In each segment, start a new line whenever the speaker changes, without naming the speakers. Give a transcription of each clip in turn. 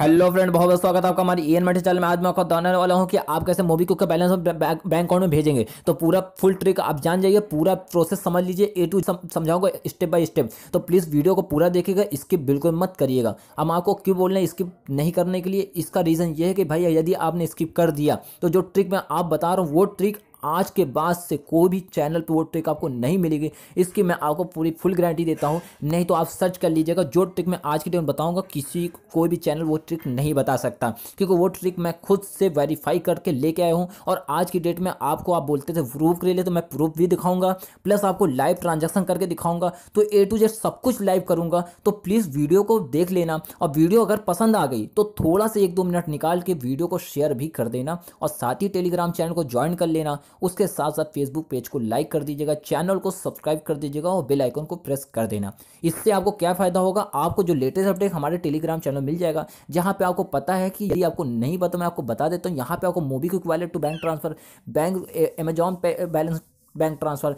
hello friend बहुत बहुत स्वागत है आपका हमारी एन मेटी चैनल में आज मैं आपको बताने वाला हूँ कि आप कैसे मोबी का बैलेंस बैंक अकाउंट में भेजेंगे तो पूरा फुल ट्रिक आप जान जाइए पूरा प्रोसेस समझ लीजिए ए टू समझाऊंगा स्टेप बाय स्टेप तो प्लीज़ वीडियो को पूरा देखिएगा इसकी बिल्कुल मत करिएगा हम आपको क्यों बोल रहे हैं स्किप नहीं करने के लिए इसका रीज़न ये है कि भाई यदि आपने स्किप कर दिया तो जो ट्रिक मैं आप बता रहा हूँ वो ट्रिक आज के बाद से कोई भी चैनल पर वो ट्रिक आपको नहीं मिलेगी इसकी मैं आपको पूरी फुल गारंटी देता हूँ नहीं तो आप सर्च कर लीजिएगा जो ट्रिक मैं आज के डेट में बताऊँगा किसी कोई भी चैनल वो ट्रिक नहीं बता सकता क्योंकि वो ट्रिक मैं खुद से वेरीफाई करके लेके आया हूँ और आज की डेट में आपको आप बोलते थे प्रूफ के लिए तो मैं प्रूफ भी दिखाऊंगा प्लस आपको लाइव ट्रांजेक्शन करके दिखाऊंगा तो ए टू जेड सब कुछ लाइव करूंगा तो प्लीज़ वीडियो को देख लेना और वीडियो अगर पसंद आ गई तो थोड़ा सा एक दो मिनट निकाल के वीडियो को शेयर भी कर देना और साथ ही टेलीग्राम चैनल को ज्वाइन कर लेना उसके साथ साथ फेसबुक पेज को लाइक कर दीजिएगा चैनल को सब्सक्राइब कर दीजिएगा और बेल आइकन को प्रेस कर देना इससे आपको क्या फ़ायदा होगा आपको जो लेटेस्ट अपडेट हमारे टेलीग्राम चैनल मिल जाएगा जहां पर आपको पता है कि यदि आपको नहीं पता मैं आपको बता देता हूँ यहाँ पर आपको MobiKwik wallet to bank transfer bank Amazon Pay balance bank transfer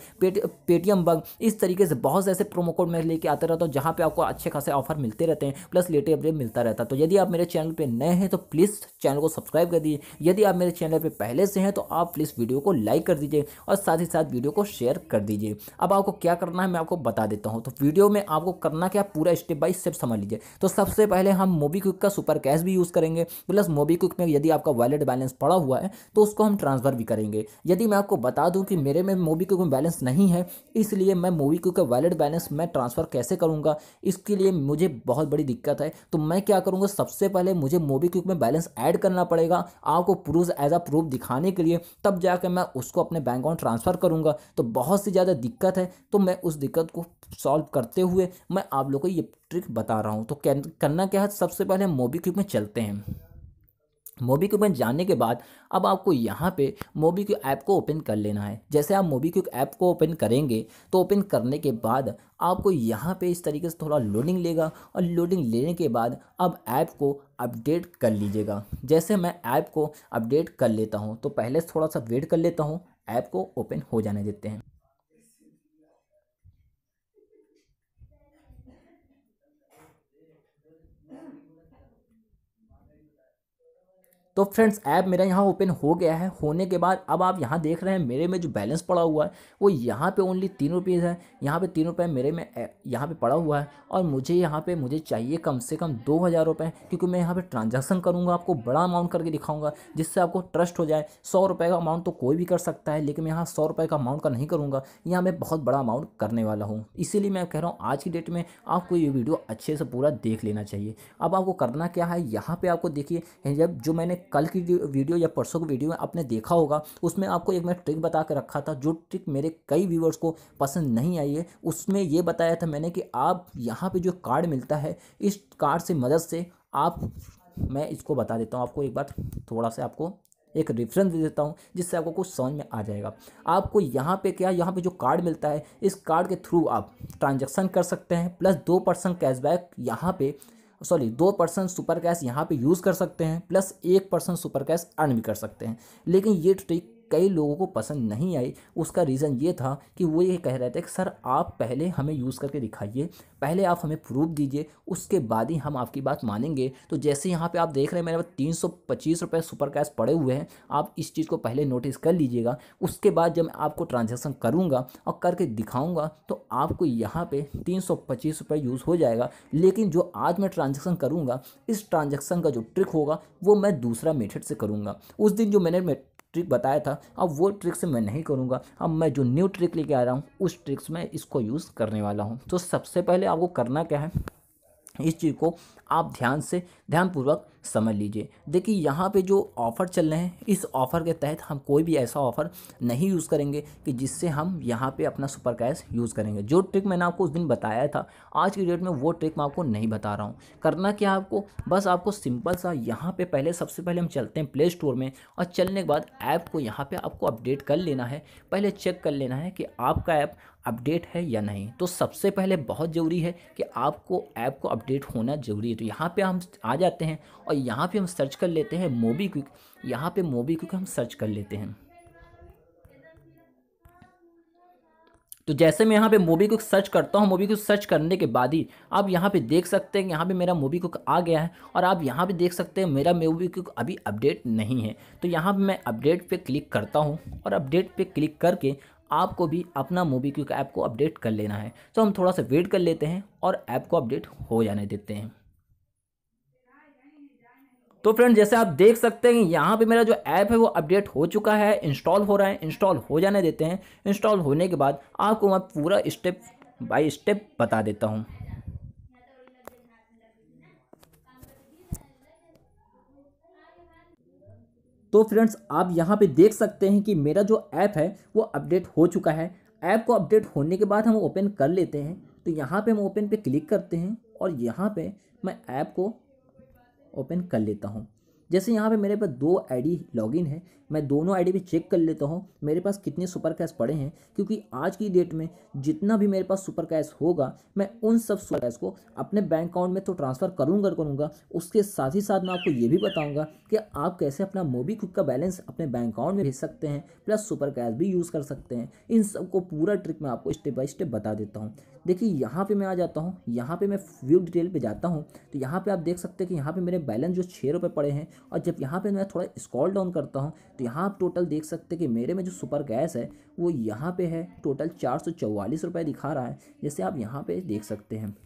Paytm bug इस तरीके से बहुत से ऐसे प्रोमो कोड मैं लेके आते रहता हूँ जहाँ पर आपको अच्छे खासे ऑफर मिलते रहते हैं प्लस लेटे अपडेट मिलता रहता है तो यदि आप मेरे चैनल पर नए हैं तो प्लीज़ चैनल को सब्सक्राइब कर दीजिए यदि आप मेरे चैनल पर पहले से हैं तो आप प्लीज़ वीडियो को लाइक कर दीजिए और साथ ही साथ वीडियो को शेयर कर दीजिए अब आपको क्या करना है मैं आपको बता देता हूँ तो वीडियो में आपको करना क्या पूरा स्टेप बाई स्टेप समझ लीजिए तो सबसे पहले हम क्विक का सुपर कैश भी यूज़ करेंगे प्लस मोबीक्विक में यदि आपका वॉलेट बैलेंस पड़ा हुआ है तो उसको हम ट्रांसफ़र भी करेंगे यदि मैं आपको बता दूँ कि मेरे में मोबी क्विक में बैलेंस नहीं है इसलिए मैं मोबी क्विक का वैलेट बैलेंस मैं ट्रांसफ़र कैसे करूँगा इसके लिए मुझे बहुत बड़ी दिक्कत है तो मैं क्या करूँगा सबसे पहले मुझे मोबी क्विक में बैलेंस ऐड करना पड़ेगा आपको प्रूफ एज आ प्रूफ दिखाने के लिए तब जाकर मैं उसको अपने बैंक अकाउंट ट्रांसफ़र करूँगा तो बहुत सी ज़्यादा दिक्कत है तो मैं उस दिक्कत को सॉल्व करते हुए मैं आप लोग को ये ट्रिक बता रहा हूँ तो करना क्या है सबसे पहले मोबी क्विक में चलते हैं मोबी क्विक में जानने के बाद अब आपको यहाँ पे मोबी क्विक ऐप को ओपन कर लेना है जैसे आप मोबी क्विक ऐप को ओपन करेंगे तो ओपन करने के बाद आपको यहाँ पे इस तरीके से थोड़ा लोडिंग लेगा और लोडिंग लेने के बाद अब ऐप को अपडेट कर लीजिएगा जैसे मैं ऐप को अपडेट कर लेता हूँ तो पहले थोड़ा सा वेट कर लेता हूँ ऐप को ओपन हो जाने देते हैं तो फ्रेंड्स ऐप मेरा यहाँ ओपन हो गया है होने के बाद अब आप यहाँ देख रहे हैं मेरे में जो बैलेंस पड़ा हुआ है वो यहाँ पे ओनली तीन रुपीज़ है यहाँ पे तीन रुपये मेरे में यहाँ पे पड़ा हुआ है और मुझे यहाँ पे मुझे चाहिए कम से कम दो हज़ार रुपये क्योंकि मैं यहाँ पे ट्रांजैक्शन करूँगा आपको बड़ा अमाउंट करके दिखाऊँगा जिससे आपको ट्रस्ट हो जाए सौ रुपये का अमाउंट तो कोई भी कर सकता है लेकिन मैं यहाँ सौ रुपये का अमाउंट का नहीं करूँगा यहाँ मैं बहुत बड़ा अमाउंट करने वाला हूँ इसीलिए मैं कह रहा हूँ आज की डेट में आपको ये वीडियो अच्छे से पूरा देख लेना चाहिए अब आपको करना क्या है यहाँ पर आपको देखिए जब जो मैंने कल की वीडियो या परसों की वीडियो में आपने देखा होगा उसमें आपको एक मैं ट्रिक बता के रखा था जो ट्रिक मेरे कई व्यूवर्स को पसंद नहीं आई है उसमें यह बताया था मैंने कि आप यहाँ पर जो कार्ड मिलता है इस कार्ड से मदद से आप मैं इसको बता देता हूँ आपको एक बार थोड़ा सा आपको एक रेफरेंस दे देता हूँ जिससे आपको कुछ समझ में आ जाएगा आपको यहाँ पे क्या यहाँ पे जो कार्ड मिलता है इस कार्ड के थ्रू आप ट्रांजैक्शन कर सकते हैं प्लस दो परसेंट कैशबैक यहाँ पे सॉरी दो परसेंट सुपर कैश यहाँ पे यूज़ कर सकते हैं प्लस एक परसेंट सुपर कैश अर्न भी कर सकते हैं लेकिन ये ट्रिक कई लोगों को पसंद नहीं आई उसका रीज़न ये था कि वो ये कह रहे थे कि सर आप पहले हमें यूज़ करके दिखाइए पहले आप हमें प्रूफ दीजिए उसके बाद ही हम आपकी बात मानेंगे तो जैसे यहाँ पे आप देख रहे हैं मेरे पास तीन सौ पच्चीस रुपये सुपर कैश पड़े हुए हैं आप इस चीज़ को पहले नोटिस कर लीजिएगा उसके बाद जब मैं आपको ट्रांजेक्शन करूँगा और करके दिखाऊँगा तो आपको यहाँ पर तीन सौ पच्चीस रुपये यूज़ हो जाएगा लेकिन जो आज मैं ट्रांजेक्शन करूँगा इस ट्रांजेक्शन का जो ट्रिक होगा वो मैं दूसरा मेथड से करूँगा उस दिन जो मैंने ट्रिक बताया था अब वो ट्रिक्स मैं नहीं करूँगा अब मैं जो न्यू ट्रिक लेके आ रहा हूँ उस ट्रिक्स में इसको यूज़ करने वाला हूँ तो सबसे पहले आपको करना क्या है इस चीज़ को आप ध्यान से ध्यानपूर्वक समझ लीजिए देखिए यहाँ पे जो ऑफ़र चल रहे हैं इस ऑफ़र के तहत हम कोई भी ऐसा ऑफ़र नहीं यूज़ करेंगे कि जिससे हम यहाँ पे अपना सुपर कैश यूज़ करेंगे जो ट्रिक मैंने आपको उस दिन बताया था आज की डेट में वो ट्रिक मैं आपको नहीं बता रहा हूँ करना क्या आपको बस आपको सिंपल सा यहाँ पर पहले सबसे पहले हम चलते हैं प्ले स्टोर में और चलने के बाद ऐप को यहाँ पर आपको अपडेट कर लेना है पहले चेक कर लेना है कि आपका ऐप अपडेट है या नहीं तो सबसे पहले बहुत ज़रूरी है कि आपको ऐप को अपडेट होना ज़रूरी है तो यहाँ पे हम आ जाते हैं और यहाँ पे हम सर्च कर लेते हैं मोबी क्विक यहाँ पे मोबी क्विक हम सर्च कर लेते हैं तो जैसे मैं यहाँ पे मोबी क्विक सर्च करता हूँ मोबी क्विक सर्च करने के बाद ही आप यहाँ पे देख सकते हैं यहाँ पे मेरा मोबी क्विक आ गया है और आप यहाँ पे देख सकते हैं मेरा मोबी क्विक अभी अपडेट नहीं है तो यहाँ पे मैं अपडेट पे क्लिक करता हूँ और अपडेट पे क्लिक करके आपको भी अपना मोबी क्विक ऐप को अपडेट कर लेना है तो हम थोड़ा सा वेट कर लेते हैं और ऐप को अपडेट हो जाने देते हैं तो फ्रेंड जैसे आप देख सकते हैं यहाँ पे मेरा जो ऐप है वो अपडेट हो चुका है इंस्टॉल हो रहा है इंस्टॉल हो जाने देते हैं इंस्टॉल होने के बाद आपको मैं पूरा स्टेप बाय स्टेप बता देता हूँ तो फ्रेंड्स आप यहाँ पे देख सकते हैं कि मेरा जो ऐप है वो अपडेट हो चुका है ऐप को अपडेट होने के बाद हम ओपन कर लेते हैं तो यहाँ पर हम ओपन पर क्लिक करते हैं और यहाँ पर मैं ऐप को ओपन कर लेता हूँ जैसे यहाँ पे मेरे पास दो आईडी लॉगिन है मैं दोनों आईडी भी चेक कर लेता हूँ मेरे पास कितने सुपर कैश पड़े हैं क्योंकि आज की डेट में जितना भी मेरे पास सुपर कैश होगा मैं उन सब सुपर कैश को अपने बैंक अकाउंट में तो ट्रांसफ़र करूँगा करूँगा उसके साथ ही साथ मैं आपको ये भी बताऊँगा कि आप कैसे अपना मोबी का बैलेंस अपने बैंक अकाउंट में भेज सकते हैं प्लस सुपर कैश भी यूज़ कर सकते हैं इन सबको पूरा ट्रिक मैं आपको स्टेप बाई स्टेप बता देता हूँ देखिए यहाँ पे मैं आ जाता हूँ यहाँ पे मैं व्यू डिटेल पे जाता हूँ तो यहाँ पे आप देख सकते हैं कि यहाँ पे मेरे बैलेंस जो छः रुपये पड़े हैं और जब यहाँ पे मैं थोड़ा स्कॉल डाउन करता हूँ तो यहाँ आप टोटल देख सकते हैं कि मेरे में जो सुपर गैस है वो यहाँ पर है टोटल चार सौ दिखा रहा है जैसे आप यहाँ पर देख सकते हैं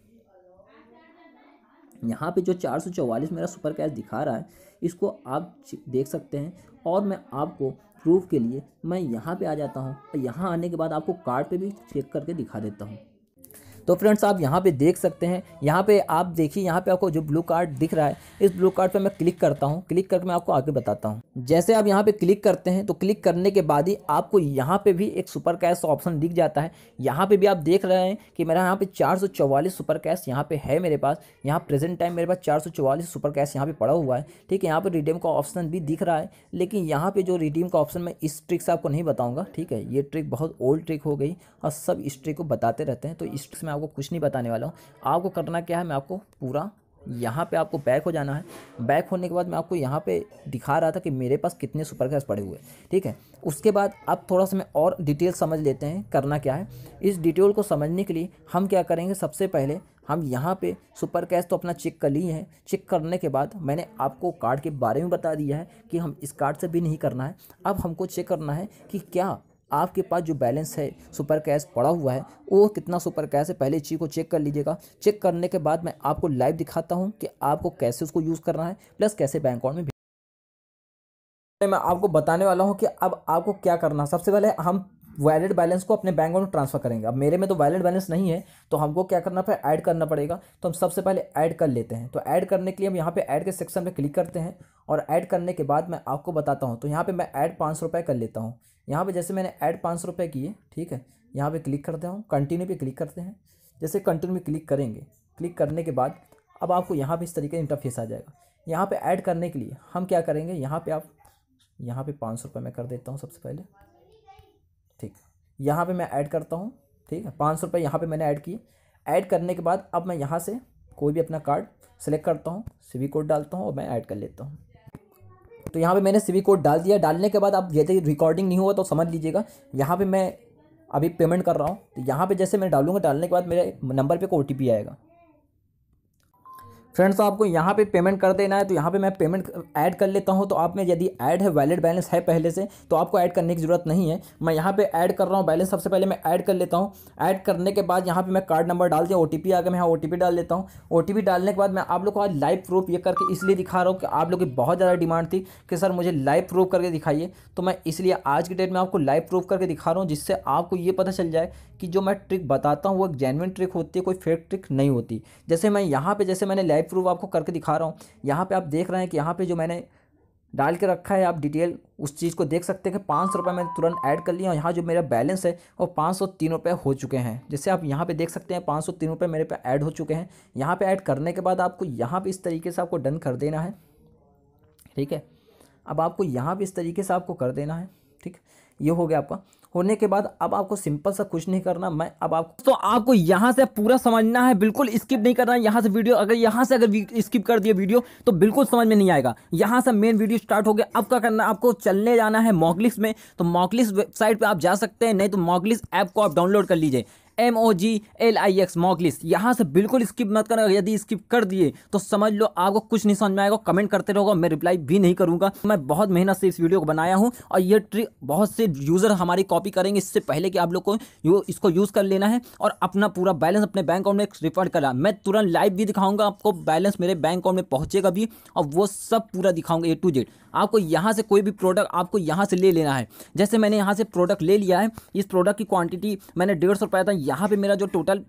यहाँ पे जो चार सौ मेरा सुपर कैश दिखा रहा है इसको आप देख सकते हैं और मैं आपको प्रूफ के लिए मैं यहाँ पे आ जाता हूँ यहाँ आने के बाद आपको कार्ड पे भी चेक करके दिखा देता हूँ तो फ्रेंड्स आप यहाँ पे देख सकते हैं यहाँ पे आप देखिए यहाँ पे आपको जो ब्लू कार्ड दिख रहा है इस ब्लू कार्ड पे मैं क्लिक करता हूँ क्लिक करके मैं आपको आगे बताता हूँ जैसे आप यहाँ पे क्लिक करते हैं तो क्लिक करने के बाद ही आपको यहाँ पे भी एक सुपर कैश ऑप्शन दिख जाता है यहाँ पे भी आप देख रहे हैं कि मेरा यहाँ पे चार सुपर कैश यहाँ पे है मेरे पास यहाँ प्रेजेंट टाइम मेरे पास चार सुपर कैश यहाँ पे पड़ा हुआ है ठीक है यहाँ पे रिडीम का ऑप्शन भी दिख रहा है लेकिन यहाँ पे जो रिडीम का ऑप्शन मैं इस ट्रिक से आपको नहीं बताऊँगा ठीक है ये ट्रिक बहुत ओल्ड ट्रिक हो गई और सब इस ट्रिक को बताते रहते हैं तो इस ट्रिक्स मैं आपको कुछ नहीं बताने वाला हूँ आपको करना क्या है मैं आपको पूरा यहाँ पे आपको बैक हो जाना है बैक होने के बाद मैं आपको यहाँ पे दिखा रहा था कि मेरे पास कितने सुपर कैश पड़े हुए ठीक है उसके बाद अब थोड़ा सा मैं और डिटेल समझ लेते हैं करना क्या है इस डिटेल को समझने के लिए हम क्या करेंगे सबसे पहले हम यहाँ पे सुपर कैश तो अपना चेक कर लिए हैं चेक करने के बाद मैंने आपको कार्ड के बारे में बता दिया है कि हम इस कार्ड से भी नहीं करना है अब हमको चेक करना है कि क्या आपके पास जो बैलेंस है सुपर कैश पड़ा हुआ है वो कितना सुपर कैश है पहले चीज़ को चेक कर लीजिएगा चेक करने के बाद मैं आपको लाइव दिखाता हूँ कि आपको कैसे उसको यूज़ करना है प्लस कैसे बैंक अकाउंट में मैं आपको बताने वाला हूँ कि अब आपको क्या करना सबसे पहले हम वैलिड बैलेंस को अपने बैंक में ट्रांसफर करेंगे अब मेरे में तो वैलिड बैलेंस नहीं है तो हमको क्या करना पड़ेगा ऐड करना पड़ेगा तो हम सबसे पहले ऐड कर लेते हैं तो ऐड करने के लिए हम यहाँ पे ऐड के सेक्शन में क्लिक करते हैं और ऐड करने के बाद मैं आपको बताता हूँ तो यहाँ पर मैं ऐड पाँच सौ कर लेता हूँ यहाँ पर जैसे मैंने ऐड पाँच सौ किए ठीक है यहाँ पर क्लिक करता हूँ कंटिन्यू पर क्लिक करते हैं जैसे कंटिन्यू में क्लिक करेंगे क्लिक करने के बाद अब आपको यहाँ पर इस तरीके इंटरफेस आ जाएगा यहाँ पर ऐड करने के लिए हम क्या करेंगे यहाँ पर आप यहाँ पे पाँच सौ रुपये मैं कर देता हूँ सबसे पहले ठीक यहाँ पे मैं ऐड करता हूँ ठीक है पाँच सौ रुपये यहाँ पर मैंने ऐड किए ऐड करने के बाद अब मैं यहाँ से कोई भी अपना कार्ड सेलेक्ट करता हूँ सीवी कोड डालता हूँ और मैं ऐड कर लेता हूँ तो यहाँ पे मैंने सीवी कोड डाल दिया डालने के बाद आप यदि रिकॉर्डिंग नहीं हुआ तो समझ लीजिएगा यहाँ पे मैं अभी पेमेंट कर रहा हूँ तो यहाँ पे जैसे मैं डालूँगा डालने के बाद मेरे नंबर पे को ओ आएगा फ्रेंड्स तो आपको यहाँ पे पेमेंट कर देना है तो यहाँ पे मैं पेमेंट ऐड कर लेता हूँ तो आप में यदि ऐड है वैलिड बैलेंस है पहले से तो आपको ऐड करने की ज़रूरत नहीं है मैं यहाँ पे ऐड कर रहा हूँ बैलेंस सबसे पहले मैं ऐड कर लेता हूँ ऐड करने के बाद यहाँ पे मैं कार्ड नंबर डाल दिया ओ टी आ गया मैं यहाँ ओ डाल देता हूँ ओ डालने के बाद मैं आप लोग को आज लाइव प्रूफ ये करके इसलिए दिखा रहा हूँ कि आप लोग की बहुत ज़्यादा डिमांड थी कि सर मुझे लाइव प्रूफ करके दिखाइए तो मैं इसलिए आज की डेट में आपको लाइव प्रूफ करके दिखा रहा हूँ जिससे आपको ये पता चल जाए कि जो मैं ट्रिक बताता हूँ वो एक जेनविन ट्रिक होती है कोई फेक ट्रिक नहीं होती जैसे मैं यहाँ पर जैसे मैंने लाइव लाइव प्रूफ आपको करके दिखा रहा हूँ यहाँ पे आप देख रहे हैं कि यहाँ पे जो मैंने डाल के रखा है आप डिटेल उस चीज़ को देख सकते हैं कि पाँच सौ रुपये मैंने तुरंत ऐड कर लिया और यहाँ जो मेरा बैलेंस है वो पाँच सौ तीन रुपये हो चुके हैं जैसे आप यहाँ पे देख सकते हैं पाँच सौ तीन रुपये मेरे पे ऐड हो चुके हैं यहाँ पे ऐड करने के बाद आपको यहाँ पे इस तरीके से आपको डन कर देना है ठीक है अब आपको यहाँ पर इस तरीके से आपको कर देना है ठीक ये हो गया आपका होने के बाद अब आपको सिंपल सा कुछ नहीं करना मैं अब आपको तो आपको यहाँ से पूरा समझना है बिल्कुल स्किप नहीं करना है यहाँ से वीडियो अगर यहाँ से अगर स्किप कर दिए वीडियो तो बिल्कुल समझ में नहीं आएगा यहाँ से मेन वीडियो स्टार्ट हो गया अब क्या करना आपको चलने जाना है मॉकलिस में तो मॉकलिस वेबसाइट पर आप जा सकते हैं नहीं तो मॉकलिस ऐप को आप डाउनलोड कर लीजिए M O G L I X Moglix यहाँ से बिल्कुल स्किप मत करना यदि स्किप कर दिए तो समझ लो आपको कुछ नहीं समझ में आएगा कमेंट करते रहोगे मैं रिप्लाई भी नहीं करूँगा मैं बहुत मेहनत से इस वीडियो को बनाया हूँ और ये ट्रिक बहुत से यूज़र हमारी कॉपी करेंगे इससे पहले कि आप लोग को यू, इसको यूज़ कर लेना है और अपना पूरा बैलेंस अपने बैंक अकाउंट में रिफंड करा मैं तुरंत लाइव भी दिखाऊंगा आपको बैलेंस मेरे बैंक अकाउंट में पहुँचेगा भी और वो सब पूरा दिखाऊंगा ए टू जेड आपको यहाँ से कोई भी प्रोडक्ट आपको यहाँ से ले लेना है जैसे मैंने यहाँ से प्रोडक्ट ले लिया है इस प्रोडक्ट की क्वांटिटी मैंने डेढ़ सौ रुपया था यहाँ पर मेरा जो टोटल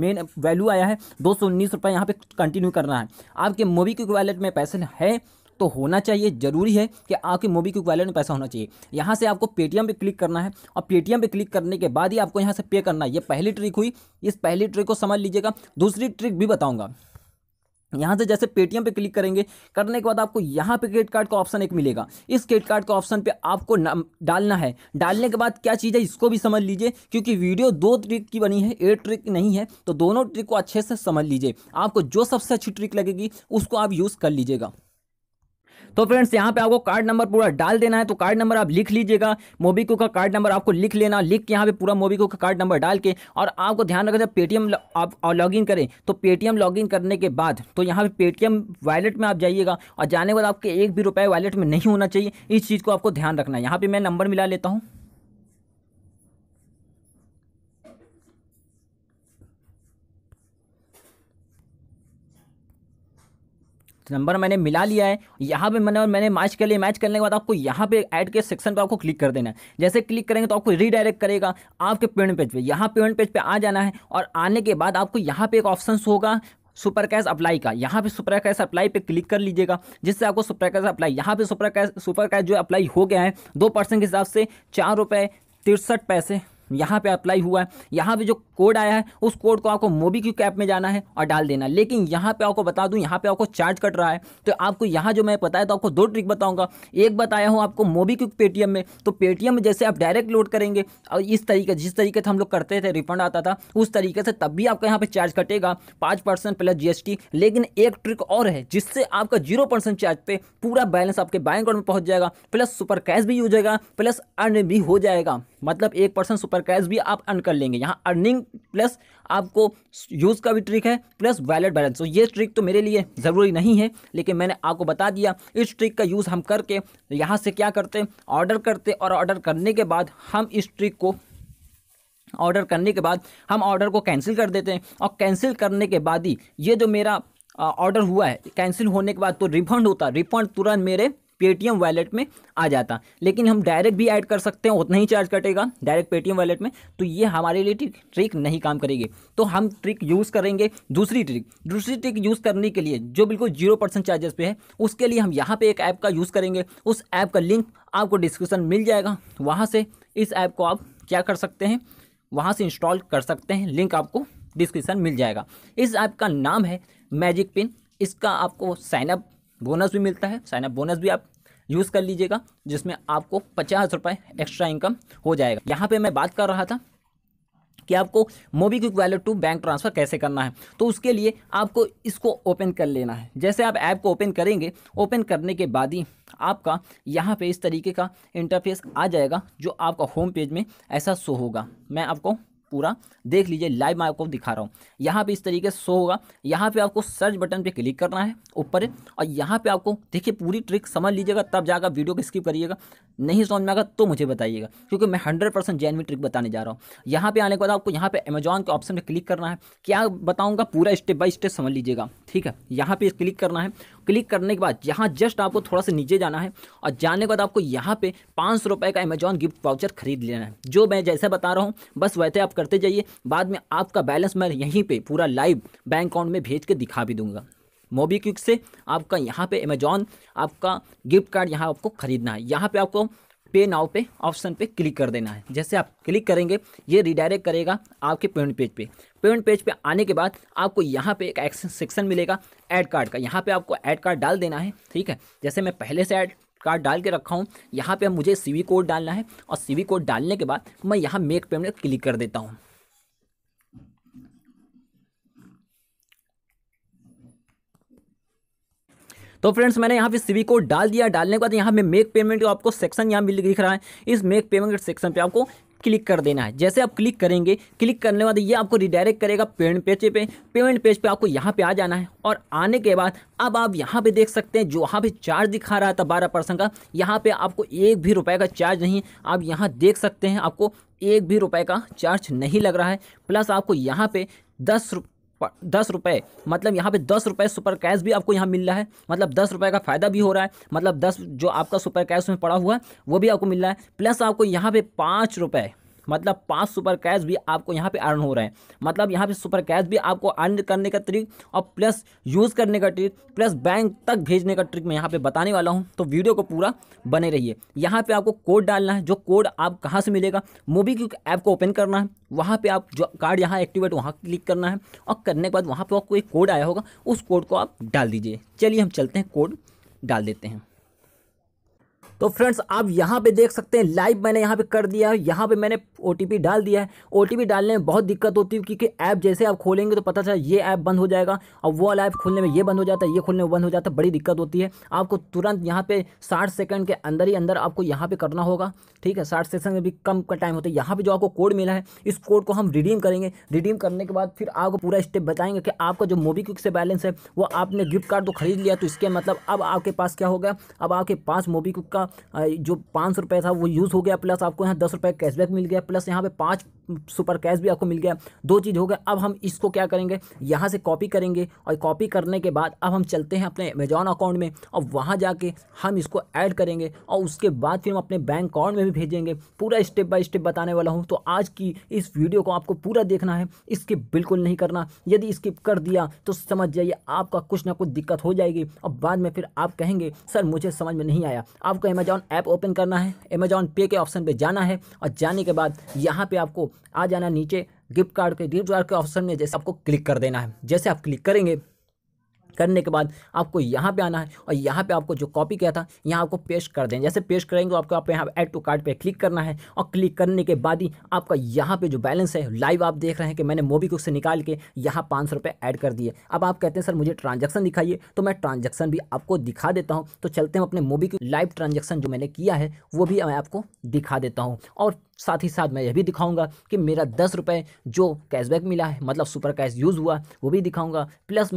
मेन वैल्यू आया है दो सौ उन्नीस रुपये यहाँ पर कंटिन्यू करना है आपके मोबी क्विक वैलेट में पैसे है तो होना चाहिए ज़रूरी है कि आपके मोबी क्विक वैलेट में पैसा होना चाहिए यहाँ से आपको पेटीएम पे क्लिक करना है और पेटीएम पे क्लिक करने के बाद ही आपको यहाँ से पे करना है ये पहली ट्रिक हुई इस पहली ट्रिक को समझ लीजिएगा दूसरी ट्रिक भी बताऊँगा यहाँ से जैसे पेटीएम पे क्लिक करेंगे करने के बाद आपको यहाँ पे क्रेडिट कार्ड का ऑप्शन एक मिलेगा इस क्रेडिट कार्ड का ऑप्शन पे आपको डालना है डालने के बाद क्या चीज़ है इसको भी समझ लीजिए क्योंकि वीडियो दो ट्रिक की बनी है एक ट्रिक नहीं है तो दोनों ट्रिक को अच्छे से समझ लीजिए आपको जो सबसे अच्छी ट्रिक लगेगी उसको आप यूज़ कर लीजिएगा तो फ्रेंड्स यहाँ पे आपको कार्ड नंबर पूरा डाल देना है तो कार्ड नंबर आप लिख लीजिएगा मोबीको का कार्ड नंबर आपको लिख लेना लिख के यहाँ पे पूरा मोबीको का कार्ड नंबर डाल के और आपको ध्यान रखना जब पेटीएम आप लॉग इन करें तो पेटीएम लॉग इन करने के बाद तो यहाँ पे पेटीएम वैलेट में आप जाइएगा और जाने के बाद आपके एक भी रुपये वैलेट में नहीं होना चाहिए इस चीज़ को आपको ध्यान रखना है यहाँ पर मैं नंबर मिला लेता हूँ नंबर मैंने मिला लिया है यहाँ पे मैंने और मैंने मैच के लिए मैच करने के बाद आपको यहाँ पे ऐड के सेक्शन पे आपको क्लिक कर देना है जैसे क्लिक करेंगे तो आपको रीडायरेक्ट करेगा आपके पेमेंट पेज पे यहाँ पेमेंट पेज पे आ जाना है और आने के बाद आपको यहाँ पे एक ऑप्शन होगा सुपर कैश अप्लाई का यहाँ पे सुपर कैश अप्लाई पे क्लिक कर लीजिएगा जिससे आपको सुपर कैश अप्लाई यहाँ पे सुपर कैश सुपर कैश जो अप्लाई हो गया है दो परसेंट के हिसाब से चार रुपये तिरसठ पैसे यहाँ पे अप्लाई हुआ है यहाँ पे जो कोड आया है उस कोड को आपको मोबी क्यू ऐप में जाना है और डाल देना लेकिन यहाँ पे आपको बता दूँ यहाँ पे आपको चार्ज कट रहा है तो आपको यहाँ जो मैं बताया तो आपको दो ट्रिक बताऊँगा एक बताया हूँ आपको मोबी क्यू पेटीएम में तो पेटीएम में जैसे आप डायरेक्ट लोड करेंगे और इस तरीके जिस तरीके से हम लोग करते थे रिफंड आता था उस तरीके से तब भी आपका यहाँ पर चार्ज कटेगा पाँच परसेंट प्लस जी लेकिन एक ट्रिक और है जिससे आपका जीरो परसेंट चार्ज पे पूरा बैलेंस आपके बैंक अकाउंट में पहुँच जाएगा प्लस सुपर कैश भी यूज होगा प्लस अर्न भी हो जाएगा मतलब एक परसेंट सुपर पर कैश भी आप अर्न कर लेंगे यहाँ अर्निंग प्लस आपको यूज़ का भी ट्रिक है प्लस वैलेट बैलेंस तो ये ट्रिक तो मेरे लिए ज़रूरी नहीं है लेकिन मैंने आपको बता दिया इस ट्रिक का यूज़ हम करके यहाँ से क्या करते ऑर्डर करते और ऑर्डर करने के बाद हम इस ट्रिक को ऑर्डर करने के बाद हम ऑर्डर को कैंसिल कर देते हैं और कैंसिल करने के बाद ही ये जो मेरा ऑर्डर हुआ है कैंसिल होने के बाद तो रिफंड होता है रिफंड तुरंत मेरे पेटीएम वैलेट में आ जाता लेकिन हम डायरेक्ट भी ऐड कर सकते हैं उतना ही चार्ज कटेगा डायरेक्ट पेटीएम वैलेट में तो ये हमारे लिए ट्रिक नहीं काम करेगी तो हम ट्रिक यूज़ करेंगे दूसरी ट्रिक दूसरी ट्रिक यूज़ करने के लिए जो बिल्कुल जीरो परसेंट चार्जेस पे है उसके लिए हम यहाँ पे एक ऐप का यूज़ करेंगे उस ऐप का लिंक आपको डिस्क्रिप्सन मिल जाएगा वहाँ से इस ऐप को आप क्या कर सकते हैं वहाँ से इंस्टॉल कर सकते हैं लिंक आपको डिस्क्रिप्सन मिल जाएगा इस ऐप का नाम है मैजिक पिन इसका आपको साइनअप बोनस भी मिलता है साइनअप बोनस भी आप यूज़ कर लीजिएगा जिसमें आपको पचास रुपये एक्स्ट्रा इनकम हो जाएगा यहाँ पे मैं बात कर रहा था कि आपको MobiKwik wallet to bank transfer कैसे करना है तो उसके लिए आपको इसको ओपन कर लेना है जैसे आप ऐप को ओपन करेंगे ओपन करने के बाद ही आपका यहाँ पे इस तरीके का इंटरफेस आ जाएगा जो आपका होम पेज में ऐसा शो होगा मैं आपको पूरा देख लीजिए लाइव मैं आपको दिखा रहा हूँ यहाँ पे इस तरीके से शो होगा यहाँ पे आपको सर्च बटन पे क्लिक करना है ऊपर और यहाँ पे आपको देखिए पूरी ट्रिक समझ लीजिएगा तब जाकर वीडियो को स्किप करिएगा नहीं समझ में आएगा तो मुझे बताइएगा क्योंकि मैं हंड्रेड परसेंट जैन ट्रिक बताने जा रहा हूँ यहाँ पे आने के बाद आपको यहाँ पे अमेजॉन के ऑप्शन पर क्लिक करना है क्या बताऊँगा पूरा स्टेप बाय स्टेप समझ लीजिएगा ठीक है यहाँ पे क्लिक करना है क्लिक करने के बाद यहाँ जस्ट आपको थोड़ा सा नीचे जाना है और जाने के बाद आपको यहाँ पे पाँच सौ का अमेजॉन गिफ्ट वाउचर खरीद लेना है जो मैं जैसे बता रहा हूँ बस वैसे आप करते जाइए बाद में आपका बैलेंस मैं यहीं पर पूरा लाइव बैंक अकाउंट में भेज के दिखा भी दूंगा मोबीक्विक से आपका यहाँ पे अमेजॉन आपका गिफ्ट कार्ड यहाँ आपको ख़रीदना है यहाँ पे आपको पे नाव पे ऑप्शन पे क्लिक कर देना है जैसे आप क्लिक करेंगे ये रिडायरेक्ट करेगा आपके पेमेंट पेज पे पेमेंट पेज पे आने के बाद आपको यहाँ पे एक एक्शन सेक्शन मिलेगा ऐड कार्ड का यहाँ पे आपको ऐड कार्ड डाल देना है ठीक है जैसे मैं पहले से ऐड कार्ड डाल के रखा हूँ यहाँ पर मुझे सी कोड डालना है और सी कोड डालने के बाद मैं यहाँ मेक पेमेंट क्लिक कर देता हूँ तो फ्रेंड्स मैंने यहाँ पे सीवी कोड डाल दिया डालने के बाद यहाँ पे मेक पेमेंट का आपको सेक्शन यहाँ मिल दिख रहा है इस मेक पेमेंट सेक्शन पे आपको क्लिक कर देना है जैसे आप क्लिक करेंगे क्लिक करने के बाद ये आपको रिडायरेक्ट करेगा पेमेंट पेज पे पेमेंट पेज पे आपको यहाँ पे आ जाना है और आने के बाद अब आप यहाँ पे देख सकते हैं जो वहाँ पे चार्ज दिखा रहा था बारह परसेंट का यहाँ पे आपको एक भी रुपए का चार्ज नहीं आप यहाँ देख सकते हैं आपको एक भी रुपए का चार्ज नहीं लग रहा है प्लस आपको यहाँ पे दस दस रुपये मतलब यहाँ पे दस रुपये सुपर कैश भी आपको यहाँ मिल रहा है मतलब दस रुपये का फ़ायदा भी हो रहा है मतलब दस जो आपका सुपर कैश में पड़ा हुआ है वो भी आपको मिल रहा है प्लस आपको यहाँ पे पाँच रुपये मतलब पाँच सुपर कैश भी आपको यहाँ पे अर्न हो रहे हैं मतलब यहाँ पे सुपर कैश भी आपको अर्न करने का ट्रिक और प्लस यूज़ करने का ट्रिक प्लस बैंक तक भेजने का ट्रिक मैं यहाँ पे बताने वाला हूँ तो वीडियो को पूरा बने रहिए यहाँ पे आपको कोड डालना है जो कोड आप कहाँ से मिलेगा मोबी क्विक ऐप को ओपन करना है वहाँ पे आप जो कार्ड यहाँ एक्टिवेट वहाँ क्लिक करना है और करने के बाद वहाँ पर आपको एक कोड आया होगा उस कोड को आप डाल दीजिए चलिए हम चलते हैं कोड डाल देते हैं तो फ्रेंड्स आप यहाँ पे देख सकते हैं लाइव मैंने यहाँ पे कर दिया है यहाँ पे मैंने ओ डाल दिया है ओ डालने में बहुत दिक्कत होती है क्योंकि ऐप जैसे आप खोलेंगे तो पता चला ये ऐप बंद हो जाएगा और वो ऐप खोलने में ये बंद हो जाता है ये खोलने में बंद हो जाता है बड़ी दिक्कत होती है आपको तुरंत यहाँ पे साठ सेकेंड के अंदर ही अंदर आपको यहाँ पर करना होगा ठीक है साठ सेकेंड में भी कम का टाइम होता है यहाँ पर जो आपको कोड मिला है इस कोड को हम रिडीम करेंगे रिडीम करने के बाद फिर आपको पूरा स्टेप बताएंगे कि आपका जो मोबीक्विक से बैलेंस है वो आपने गिफ्ट कार्ड तो खरीद लिया तो इसके मतलब अब आपके पास क्या हो गया अब आपके पास क्विक का जो पाँच सौ रुपये था वो यूज़ हो गया प्लस आपको यहाँ दस रुपये कैशबैक मिल गया प्लस यहाँ पे पाँच सुपर कैश भी आपको मिल गया दो चीज़ हो गया अब हम इसको क्या करेंगे यहाँ से कॉपी करेंगे और कॉपी करने के बाद अब हम चलते हैं अपने अमेजॉन अकाउंट में और वहाँ जाके हम इसको ऐड करेंगे और उसके बाद फिर हम अपने बैंक अकाउंट में भी भेजेंगे पूरा स्टेप बाय स्टेप बताने वाला हूँ तो आज की इस वीडियो को आपको पूरा देखना है स्किप बिल्कुल नहीं करना यदि स्किप कर दिया तो समझ जाइए आपका कुछ ना कुछ दिक्कत हो जाएगी और बाद में फिर आप कहेंगे सर मुझे समझ में नहीं आया आपको अमेजॉन ऐप ओपन करना है अमेजॉन पे के ऑप्शन पर जाना है और जाने के बाद यहाँ पर आपको आ जाना नीचे गिफ्ट कार्ड के गिफ्ट कार्ड के ऑप्शन में जैसे आपको क्लिक कर देना है जैसे आप क्लिक करेंगे करने के बाद आपको यहाँ पे आना है और यहाँ पे आपको जो कॉपी किया था यहाँ आपको पेस्ट कर दें जैसे पेस्ट करेंगे तो आपको आप यहाँ ऐड टू कार्ड पे क्लिक करना है और क्लिक करने के बाद ही आपका यहाँ पे जो बैलेंस है लाइव आप देख रहे हैं कि मैंने मोबी से निकाल के यहाँ पाँच सौ ऐड कर दिए अब आप कहते हैं सर मुझे ट्रांजेक्शन दिखाइए तो मैं ट्रांजेक्शन भी आपको दिखा देता हूँ तो चलते हम अपने मोबी लाइव ट्रांजेक्शन जो मैंने किया है वो भी मैं आपको दिखा देता हूँ और साथ ही साथ मैं यह भी दिखाऊंगा कि मेरा दस रुपये जो कैशबैक मिला है मतलब सुपर कैश यूज़ हुआ वो भी दिखाऊंगा प्लस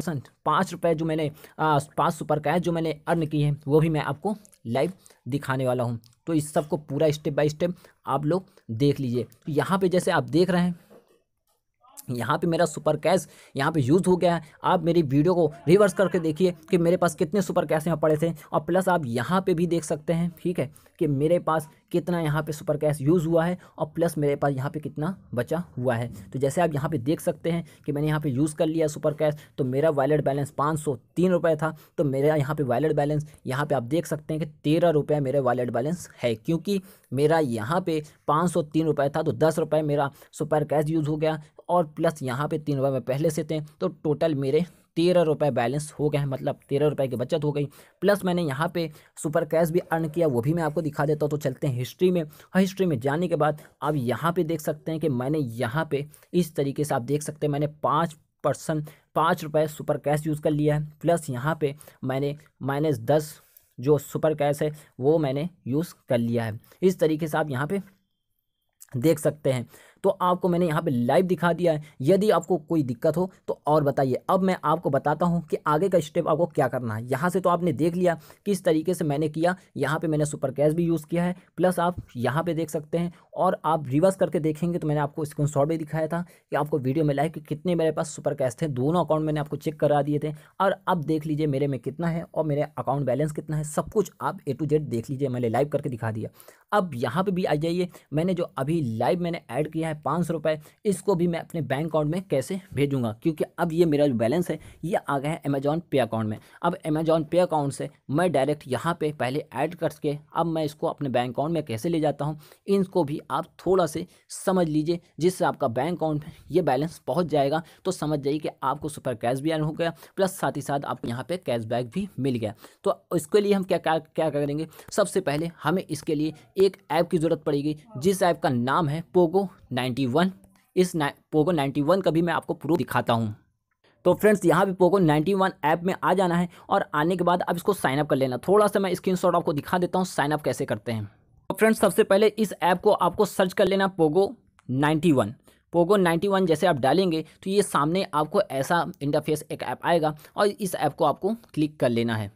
पाँच रुपये जो मैंने पाँच सुपर कैश जो मैंने अर्न की है वो भी मैं आपको लाइव दिखाने वाला हूँ तो इस सब को पूरा स्टेप बाय स्टेप आप लोग देख लीजिए तो यहाँ पर जैसे आप देख रहे हैं यहाँ पे मेरा सुपर कैश यहाँ पे यूज़ हो गया है आप मेरी वीडियो को रिवर्स करके देखिए कि मेरे पास कितने सुपर कैश यहाँ पड़े थे और प्लस आप यहाँ पे भी देख सकते हैं ठीक है कि मेरे पास कितना यहाँ पे सुपर कैश यूज़ हुआ है और प्लस मेरे पास यहाँ पे कितना बचा हुआ है तो जैसे आप यहाँ पे देख सकते हैं कि मैंने यहाँ पे यूज़ कर लिया सुपर कैश तो मेरा वैलेट बैलेंस पाँच सौ तीन रुपये था तो मेरा यहाँ पे वैलेट बैलेंस यहाँ पे आप देख सकते हैं कि तेरह रुपये मेरे वॉलेट बैलेंस है क्योंकि मेरा यहाँ पे पाँच सौ तीन रुपये था तो दस रुपये मेरा सुपर कैश यूज़ हो गया और प्लस यहाँ पे तीन रुपये मैं पहले से थे तो टोटल मेरे तेरह रुपये बैलेंस हो गया है मतलब तेरह रुपये की बचत हो गई प्लस मैंने यहाँ पे सुपर कैश भी अर्न किया वो भी मैं आपको दिखा देता हूँ तो चलते हैं हिस्ट्री में और हाँ, हिस्ट्री में जाने के बाद आप यहाँ पे देख सकते हैं कि मैंने यहाँ पे इस तरीके से आप देख सकते हैं मैंने पाँच परसेंट पाँच रुपये सुपर कैश यूज़ कर लिया है प्लस यहाँ पर मैंने माइनस दस जो सुपर कैश है वो मैंने यूज़ कर लिया है इस तरीके से आप यहाँ पर देख सकते हैं तो आपको मैंने यहाँ पर लाइव दिखा दिया है यदि आपको कोई दिक्कत हो तो और बताइए अब मैं आपको बताता हूँ कि आगे का स्टेप आपको क्या करना है यहाँ से तो आपने देख लिया किस तरीके से मैंने किया यहाँ पर मैंने सुपर कैश भी यूज़ किया है प्लस आप यहाँ पर देख सकते हैं और आप रिवर्स करके देखेंगे तो मैंने आपको स्क्रीनशॉट भी दिखाया था कि आपको वीडियो में लाया कि कितने मेरे पास सुपर कैश थे दोनों अकाउंट मैंने आपको चेक करा दिए थे और अब देख लीजिए मेरे में कितना है और मेरे अकाउंट बैलेंस कितना है सब कुछ आप ए टू जेड देख लीजिए मैंने लाइव करके दिखा दिया अब यहाँ पे भी आ जाइए मैंने जो अभी लाइव मैंने ऐड किया है पाँच सौ रुपये इसको भी मैं अपने बैंक अकाउंट में कैसे भेजूँगा क्योंकि अब ये मेरा जो बैलेंस है ये आ गया है अमेजॉन पे अकाउंट में अब अमेजॉन पे अकाउंट से मैं डायरेक्ट यहाँ पर पहले ऐड करके अब मैं इसको अपने बैंक अकाउंट में कैसे ले जाता हूँ इनको भी आप थोड़ा से समझ लीजिए जिससे आपका बैंक अकाउंट में ये बैलेंस पहुँच जाएगा तो समझ जाइए कि आपको सुपर कैश भी अर्न हो गया प्लस साथ ही साथ आपको यहाँ पर कैश भी मिल गया तो इसके लिए हम क्या क्या क्या करेंगे सबसे पहले हमें इसके लिए एक ऐप की ज़रूरत पड़ेगी जिस ऐप का नाम है पोगो 91 इस ना, पोगो 91 का भी मैं आपको प्रूफ दिखाता हूँ तो फ्रेंड्स यहाँ भी पोको 91 ऐप में आ जाना है और आने के बाद आप इसको साइनअप कर लेना थोड़ा सा मैं स्क्रीनशॉट आपको दिखा देता हूँ साइनअप कैसे करते हैं तो फ्रेंड्स सबसे पहले इस ऐप को आपको सर्च कर लेना पोगो वन पोगो 91 जैसे आप डालेंगे तो ये सामने आपको ऐसा इंटरफेस एक ऐप आएगा और इस ऐप को आपको क्लिक कर लेना है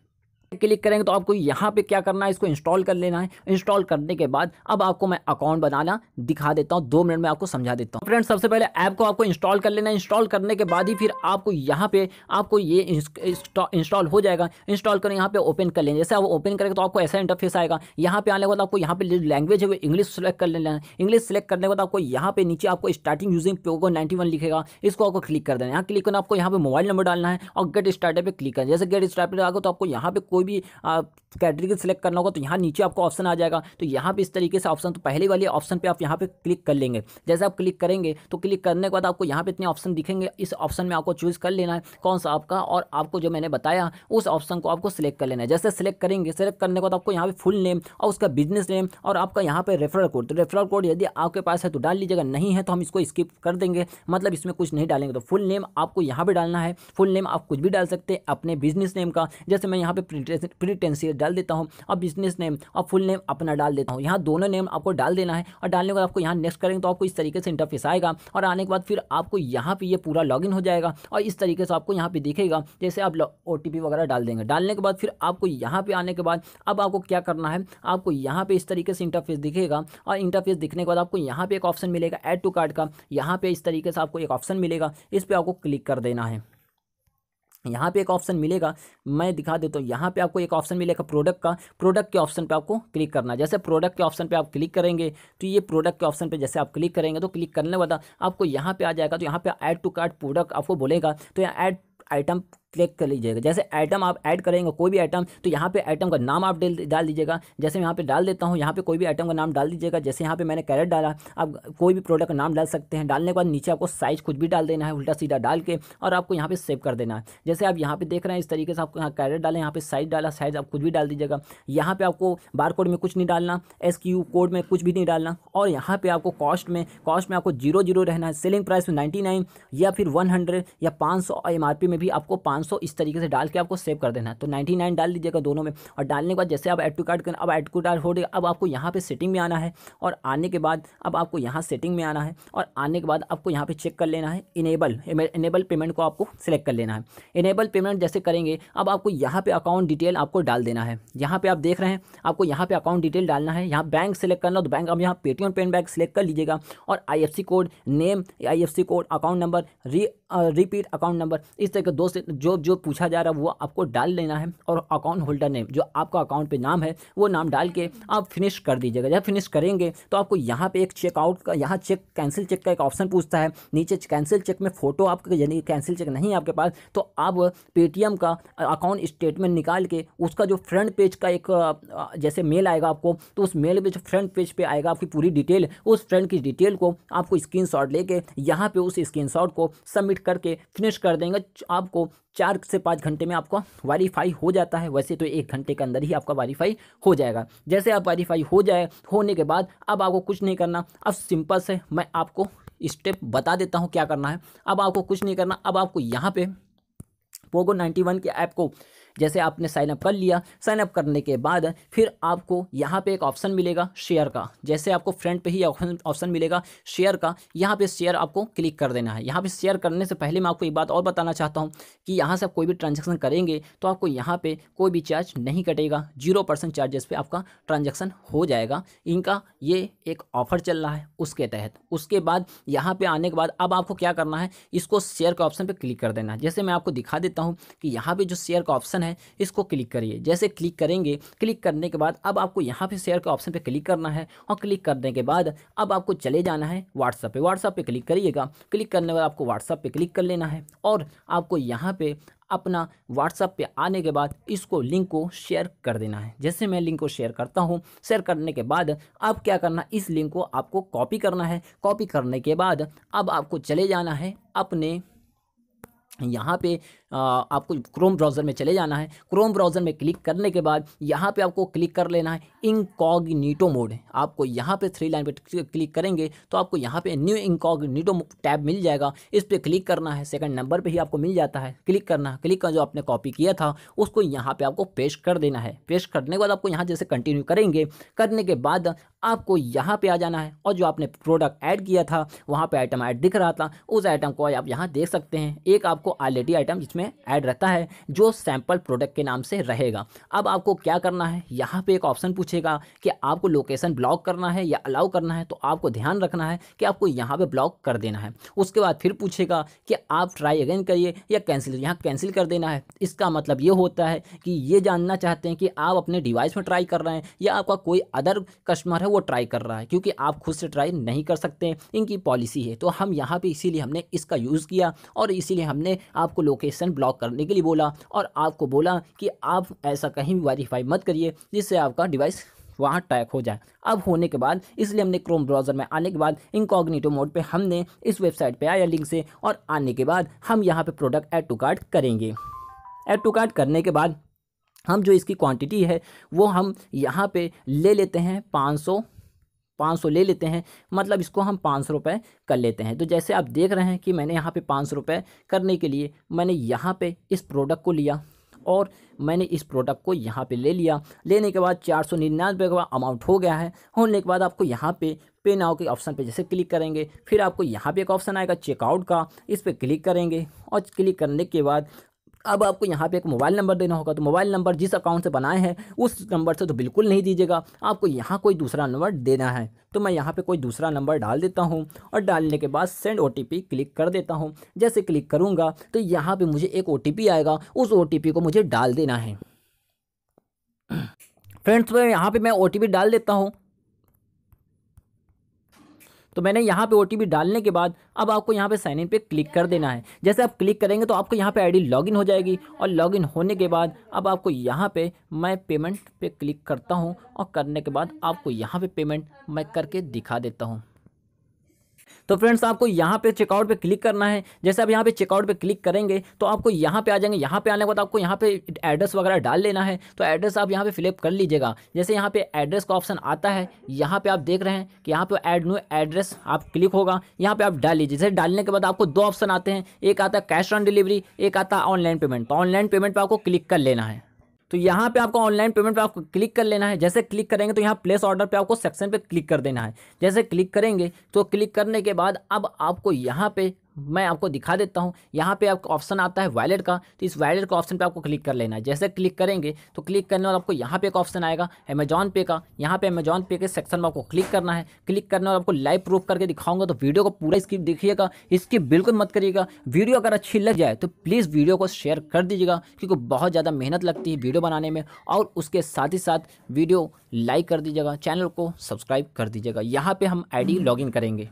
क्लिक करेंगे तो आपको यहाँ पे क्या करना है इसको इंस्टॉल कर लेना है इंस्टॉल करने के बाद अब आपको मैं अकाउंट बनाना दिखा देता हूँ दो मिनट में आपको समझा देता हूँ फ्रेंड्स सबसे पहले ऐप को आपको इंस्टॉल कर लेना है इंस्टॉल करने के बाद ही फिर आपको यहाँ पे आपको ये इंस्टॉल हो जाएगा इंस्टॉल कर यहाँ पे ओपन कर लेंगे जैसे आप ओपन करेंगे तो आपको ऐसा इंटरफेस आएगा यहाँ पे आने के बाद आपको यहाँ पे लैंग्वेज है वो इंग्लिश सेलेक्ट कर लेना है इंग्लिश सेलेक्ट करने के बाद आपको यहाँ पे नीचे आपको स्टार्टिंग यूजिंग पोगो नाइन्टी लिखेगा इसको आपको क्लिक कर देना है यहाँ क्लिक करना आपको यहाँ पे मोबाइल नंबर डालना है और गेट स्टार्टर पर क्लिक करना जैसे गेट स्टार्ट पर आगे तो आपको यहाँ पे कोई भी कैटेगरी को सिलेक्ट करना होगा तो यहाँ नीचे आपको ऑप्शन आ जाएगा तो यहाँ पे इस तरीके से ऑप्शन तो पहले वाले ऑप्शन पे आप यहाँ पे क्लिक कर लेंगे जैसे आप क्लिक करेंगे तो क्लिक करने के बाद आपको यहाँ पे इतने ऑप्शन दिखेंगे इस ऑप्शन में आपको चूज़ कर लेना है कौन सा आपका और आपको जो मैंने बताया उस ऑप्शन को आपको सिलेक्ट कर लेना है जैसे सिलेक्ट करेंगे सिलेक्ट करने के बाद आपको यहाँ पर फुल नेम और उसका बिजनेस नेम और आपका यहाँ पर रेफरल कोड तो रेफरल कोड यदि आपके पास है तो डाल लीजिएगा नहीं है तो हम इसको स्किप कर देंगे मतलब इसमें कुछ नहीं डालेंगे तो फुल नेम आपको यहाँ पर डालना है फुल नेम आप कुछ भी डाल सकते हैं अपने बिजनेस नेम का जैसे मैं यहाँ पर प्रिटेंसी डाल देता हूँ अब बिजनेस नेम और फुल नेम अपना डाल देता हूँ यहाँ दोनों नेम आपको डाल देना है और डालने के बाद आपको यहाँ नेक्स्ट करेंगे तो आपको इस तरीके से इंटरफेस आएगा और आने के बाद फिर आपको यहाँ पर ये पूरा लॉग हो जाएगा और इस तरीके से आपको यहाँ पर दिखेगा जैसे आप ओ वगैरह डाल देंगे डालने के बाद फिर आपको यहाँ पर आने के बाद अब आपको क्या करना है आपको यहाँ पर इस तरीके से इंटरफेस दिखेगा और इंटरफेस दिखने के बाद आपको यहाँ पर एक ऑप्शन मिलेगा एड टू कार्ड का यहाँ पर इस तरीके से आपको एक ऑप्शन मिलेगा इस पर आपको क्लिक कर देना है यहाँ पे एक ऑप्शन मिलेगा मैं दिखा देता हूँ यहाँ पे आपको एक ऑप्शन मिलेगा प्रोडक्ट का प्रोडक्ट के ऑप्शन पे आपको क्लिक करना है जैसे प्रोडक्ट के ऑप्शन पे आप क्लिक करेंगे तो ये प्रोडक्ट के ऑप्शन पे जैसे आप क्लिक करेंगे तो क्लिक करने वाला आपको यहाँ पे आ जाएगा तो यहाँ पे ऐड टू कार्ट प्रोडक्ट आपको बोलेगा तो यहाँ ऐड आइटम क्लिक कर लीजिएगा जैसे आइटम आप ऐड करेंगे कोई भी आइटम तो यहाँ पे आइटम का नाम आप डाल दीजिएगा जैसे मैं यहाँ पे डाल देता हूँ यहाँ पे कोई भी आइटम का नाम डाल दीजिएगा जैसे यहाँ पे मैंने कैरेट डाला आप कोई भी प्रोडक्ट का नाम डाल सकते हैं डालने के बाद नीचे आपको साइज कुछ भी डाल देना है उल्टा सीधा डाल के और आपको यहाँ पे सेव कर देना है जैसे आप यहाँ पे देख रहे हैं इस तरीके से आपको यहाँ कैरेट डाले यहाँ पे साइज डाला साइज आप कुछ भी डाल दीजिएगा यहाँ पर आपको बार कोड में कुछ नहीं डालना एस कोड में कुछ भी नहीं डालना और यहाँ पर आपको कॉस्ट में कॉस्ट में आपको जीरो जीरो रहना है सेलिंग प्राइस में नाइन्टी या फिर वन या पाँच सौ में भी आपको पाँच 500 इस तरीके से डाल के आपको सेव कर देना है तो नाइन डाल दीजिएगा दोनों में और डालने के बाद जैसे आप एड टू कार्ड करें अब एड टू कार्ड हो गया अब आपको यहाँ पे सेटिंग में आना है और आने के बाद अब आपको यहाँ सेटिंग में आना है और आने के बाद आपको यहाँ पर चेक कर लेना है इनेबल इनेबल पेमेंट को आपको सिलेक्ट कर लेना है इनेबल पेमेंट जैसे करेंगे अब आपको यहाँ पर अकाउंट डिटेल आपको डाल देना है यहाँ पर आप देख रहे हैं आपको यहाँ पर अकाउंट डिटेल डालना है यहाँ बैंक सेलेक्ट करना हो तो बैंक अब यहाँ पेटीएम पेन बैंक सेलेक्ट कर लीजिएगा और I code name I code account number re repeat account number इस तरह के दो से जो जो जो पूछा जा रहा है वो आपको डाल लेना है और अकाउंट होल्डर नेम जो आपका अकाउंट पे नाम है वो नाम डाल के आप फिनिश कर दीजिएगा जब फिनिश करेंगे तो आपको यहाँ पे एक चेकआउट का यहाँ चेक कैंसिल चेक का एक ऑप्शन पूछता है नीचे कैंसिल चेक में फ़ोटो आपके यानी कैंसिल चेक नहीं है आपके पास तो आप पेटीएम का अकाउंट स्टेटमेंट निकाल के उसका जो फ्रंट पेज का एक जैसे मेल आएगा आपको तो उस मेल में जो फ्रंट पेज पर आएगा आपकी पूरी डिटेल उस फ्रंट की डिटेल को आपको शॉट लेके यहाँ पे उस स्क्रीन को सबमिट करके फिनिश कर देंगे आपको चार से पाँच घंटे में आपका वाईफाई हो जाता है वैसे तो एक घंटे के अंदर ही आपका वाईफाई हो जाएगा जैसे आप वाईफाई हो जाए होने के बाद अब आपको कुछ नहीं करना अब सिंपल से मैं आपको स्टेप बता देता हूँ क्या करना है अब आपको कुछ नहीं करना अब आपको यहाँ पे पोगो 91 के ऐप को जैसे आपने साइनअप कर लिया साइनअप करने के बाद फिर आपको यहाँ पे एक ऑप्शन मिलेगा शेयर का जैसे आपको फ्रंट पे ही ऑप्शन मिलेगा शेयर का यहाँ पे शेयर आपको क्लिक कर देना है यहाँ पे शेयर करने से पहले मैं आपको एक बात और बताना चाहता हूँ कि यहाँ से आप कोई भी ट्रांजेक्शन करेंगे तो आपको यहाँ पर कोई भी चार्ज नहीं कटेगा जीरो परसेंट चार्जेस पर आपका ट्रांजेक्शन हो जाएगा इनका ये एक ऑफर चल रहा है उसके तहत उसके बाद यहाँ पर आने के बाद अब आपको क्या करना है इसको शेयर के ऑप्शन पर क्लिक कर देना है जैसे मैं आपको दिखा देता हूँ कि यहाँ पर जो शेयर का ऑप्शन है है इसको क्लिक करिए जैसे क्लिक करेंगे क्लिक करने के बाद अब आपको यहाँ पे शेयर के ऑप्शन पे क्लिक करना है और क्लिक करने के बाद अब आपको चले जाना है व्हाट्सअप पे व्हाट्सअप पे क्लिक करिएगा क्लिक करने के बाद आपको व्हाट्सअप पे क्लिक कर लेना है और आपको यहाँ पे अपना व्हाट्सअप पे आने के बाद इसको लिंक को शेयर कर देना है जैसे मैं लिंक को शेयर करता हूँ शेयर करने के बाद अब क्या करना इस लिंक को आपको कॉपी करना है कॉपी करने के बाद अब आपको चले जाना है अपने यहाँ पे आपको क्रोम ब्राउज़र में चले जाना है क्रोम ब्राउज़र में क्लिक करने के बाद यहाँ पे आपको क्लिक कर लेना है इनकॉग्निटो मोड आपको यहाँ पे थ्री लाइन पे क्लिक करेंगे तो आपको यहाँ पे न्यू इनकॉग्निटो टैब मिल जाएगा इस पर क्लिक करना है सेकंड नंबर पे ही आपको मिल जाता है क्लिक करना है क्लिक का जो आपने कॉपी किया था उसको यहाँ पर आपको पेश कर देना है पेश करने के बाद आपको यहाँ जैसे कंटिन्यू करेंगे करने के बाद आपको यहाँ पर आ जाना है और जो आपने प्रोडक्ट ऐड किया था वहाँ पर आइटम ऐड दिख रहा था उस आइटम को आप यहाँ देख सकते हैं एक आपको ऑलरेडी आइटम जिसमें में ऐड रहता है जो सैंपल प्रोडक्ट के नाम से रहेगा अब आपको क्या करना है यहाँ पे एक ऑप्शन पूछेगा कि आपको लोकेशन ब्लॉक करना है या अलाउ करना है तो आपको ध्यान रखना है कि आपको यहाँ पे ब्लॉक कर देना है उसके बाद फिर पूछेगा कि आप ट्राई अगेन करिए या कैंसिल यहाँ कैंसिल कर देना है इसका मतलब ये होता है कि ये जानना चाहते हैं कि आप अपने डिवाइस में ट्राई कर रहे हैं या आपका कोई अदर कस्टमर है वो ट्राई कर रहा है क्योंकि आप खुद से ट्राई नहीं कर सकते इनकी पॉलिसी है तो हम यहाँ पर इसीलिए हमने इसका यूज़ किया और इसीलिए हमने आपको लोकेशन कनेक्शन ब्लॉक करने के लिए बोला और आपको बोला कि आप ऐसा कहीं भी वाईफाई मत करिए जिससे आपका डिवाइस वहाँ टैक हो जाए अब होने के बाद इसलिए हमने क्रोम ब्राउज़र में आने के बाद इनकॉग्निटो मोड पे हमने इस वेबसाइट पे आया लिंक से और आने के बाद हम यहाँ पे प्रोडक्ट ऐड टू कार्ट करेंगे ऐड टू कार्ट करने के बाद हम जो इसकी क्वांटिटी है वो हम यहाँ पे ले लेते हैं पाँच पाँच सौ ले लेते हैं मतलब इसको हम पाँच सौ रुपये कर लेते हैं तो जैसे आप देख रहे हैं कि मैंने यहाँ पे पाँच सौ रुपये करने के लिए मैंने यहाँ पे इस प्रोडक्ट को लिया और मैंने इस प्रोडक्ट को यहाँ पे ले लिया लेने के बाद चार सौ निन्यानवे का अमाउंट हो गया है होने के बाद आपको यहाँ पे पे नाव के ऑप्शन पे जैसे क्लिक करेंगे फिर आपको यहाँ पे एक ऑप्शन आएगा चेकआउट का इस पर क्लिक करेंगे और क्लिक करने के बाद अब आपको यहाँ पे एक मोबाइल नंबर देना होगा तो मोबाइल नंबर जिस अकाउंट से बनाए हैं उस नंबर से तो बिल्कुल नहीं दीजिएगा आपको यहाँ कोई दूसरा नंबर देना है तो मैं यहाँ पे कोई दूसरा नंबर डाल देता हूँ और डालने के बाद सेंड ओ क्लिक कर देता हूँ जैसे क्लिक करूँगा तो यहाँ पर मुझे एक ओ आएगा उस ओ को मुझे डाल देना है फ्रेंड्स तो यहाँ पर मैं ओ डाल देता हूँ तो मैंने यहाँ पे ओ डालने के बाद अब आपको यहाँ पे साइन इन पे क्लिक कर देना है जैसे आप क्लिक करेंगे तो आपको यहाँ पे आईडी लॉगिन हो जाएगी और लॉगिन होने के बाद अब आपको यहाँ पे मैं पेमेंट पे क्लिक करता हूँ और करने के बाद आपको यहाँ पे पेमेंट मैं करके दिखा देता हूँ तो फ्रेंड्स आपको यहाँ पे चेकआउट पे क्लिक करना है जैसे आप यहाँ पे चेकआउट पे क्लिक करेंगे तो आपको यहाँ पे आ जाएंगे यहाँ पे आने के बाद आपको यहाँ पे एड्रेस वगैरह डाल लेना है तो एड्रेस आप यहाँ पे फिलअप कर लीजिएगा जैसे यहाँ पे एड्रेस का ऑप्शन आता है यहाँ पे आप देख रहे हैं कि यहाँ पे एड न्यू एड्रेस आप क्लिक होगा यहाँ पे आप डाल लीजिए जैसे डालने के बाद आपको दो ऑप्शन आते हैं एक आता है कैश ऑन डिलीवरी एक आता है ऑनलाइन पेमेंट तो ऑनलाइन पेमेंट पर आपको क्लिक कर लेना है तो यहाँ पे आपको ऑनलाइन पेमेंट पे आपको क्लिक कर लेना है जैसे क्लिक करेंगे तो यहाँ प्लेस ऑर्डर पे आपको सेक्शन पे क्लिक कर देना है जैसे क्लिक करेंगे तो क्लिक करने के बाद अब आपको यहाँ पे मैं आपको दिखा देता हूँ यहाँ पे आपका ऑप्शन आता है वैलेट का तो इस वैलेट का ऑप्शन पे आपको क्लिक कर लेना है जैसे क्लिक करेंगे तो क्लिक करने और आपको यहाँ पे एक ऑप्शन आएगा अमेजॉन पे का यहाँ पे अमेजॉन पे के सेक्शन में आपको क्लिक करना है क्लिक करने और आपको लाइव प्रूफ करके दिखाऊंगा तो वीडियो को पूरा स्किप देखिएगा स्किप बिल्कुल मत करिएगा वीडियो अगर अच्छी लग जाए तो प्लीज़ वीडियो को शेयर कर दीजिएगा क्योंकि बहुत ज़्यादा मेहनत लगती है वीडियो बनाने में और उसके साथ ही साथ वीडियो लाइक कर दीजिएगा चैनल को सब्सक्राइब कर दीजिएगा यहाँ पर हम आई डी करेंगे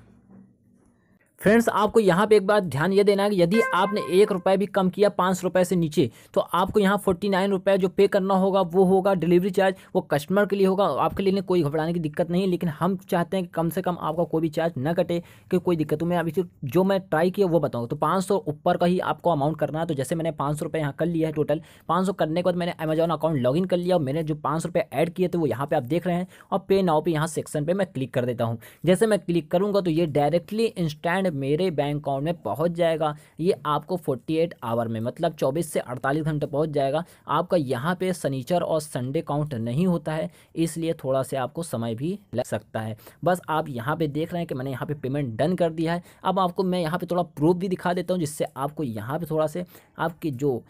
फ्रेंड्स आपको यहाँ पे एक बात ध्यान ये देना है कि यदि आपने एक रुपये भी कम किया पाँच रुपये से नीचे तो आपको यहाँ फोर्टी नाइन रुपये जो पे करना होगा वो होगा डिलीवरी चार्ज वो कस्टमर के लिए होगा आपके लिए कोई घबराने की दिक्कत नहीं लेकिन हम चाहते हैं कि कम से कम आपका कोई भी चार्ज न कटे कि कोई दिक्कत हो मैं अभी जो मैं ट्राई किया वो बताऊँ तो पाँच ऊपर का ही आपको अमाउंट करना है तो जैसे मैंने पाँच सौ यहाँ कर लिया है टोटल पाँच करने के बाद मैंने अमेजन अकाउंट लॉग कर लिया और मैंने जो पाँच रुपये ऐड किए थे वो यहाँ पर आप देख रहे हैं और पे नाव पर यहाँ सेक्शन पर मैं क्लिक कर देता हूँ जैसे मैं क्लिक करूँगा तो ये डायरेक्टली इंस्टैंड मेरे बैंक अकाउंट में पहुंच जाएगा ये आपको 48 आवर में मतलब 24 से 48 घंटे पहुंच जाएगा आपका यहाँ पे सनीचर और संडे काउंट नहीं होता है इसलिए थोड़ा सा आपको समय भी लग सकता है बस आप यहाँ पर देख रहे हैं कि मैंने यहाँ पर पे पेमेंट डन कर दिया है अब आपको मैं यहाँ पर थोड़ा प्रूफ भी दिखा देता हूँ जिससे आपको यहाँ पर थोड़ा से आपकी जो